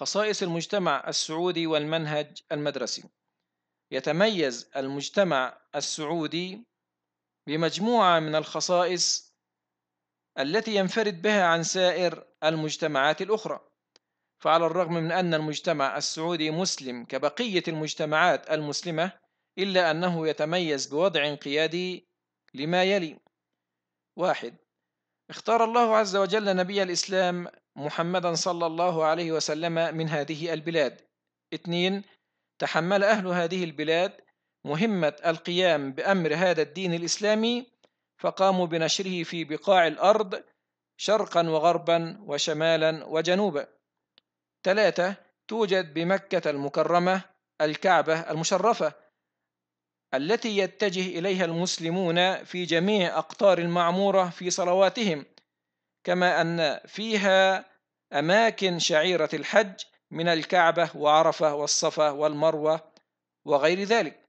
خصائص المجتمع السعودي والمنهج المدرسي يتميز المجتمع السعودي بمجموعة من الخصائص التي ينفرد بها عن سائر المجتمعات الأخرى فعلى الرغم من أن المجتمع السعودي مسلم كبقية المجتمعات المسلمة إلا أنه يتميز بوضع انقيادي لما يلي واحد اختار الله عز وجل نبي الإسلام محمدا صلى الله عليه وسلم من هذه البلاد اثنين تحمل أهل هذه البلاد مهمة القيام بأمر هذا الدين الإسلامي فقاموا بنشره في بقاع الأرض شرقا وغربا وشمالا وجنوبا ثلاثة توجد بمكة المكرمة الكعبة المشرفة التي يتجه إليها المسلمون في جميع أقطار المعمورة في صلواتهم كما أن فيها أماكن شعيرة الحج من الكعبة وعرفة والصفا والمروة وغير ذلك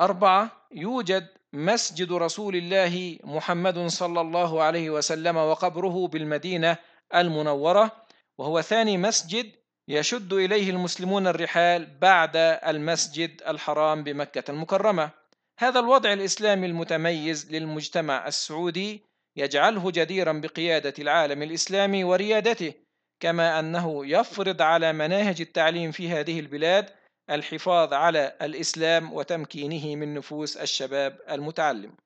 أربعة يوجد مسجد رسول الله محمد صلى الله عليه وسلم وقبره بالمدينة المنورة وهو ثاني مسجد يشد إليه المسلمون الرحال بعد المسجد الحرام بمكة المكرمة هذا الوضع الإسلامي المتميز للمجتمع السعودي يجعله جديرا بقيادة العالم الإسلامي وريادته كما أنه يفرض على مناهج التعليم في هذه البلاد الحفاظ على الإسلام وتمكينه من نفوس الشباب المتعلم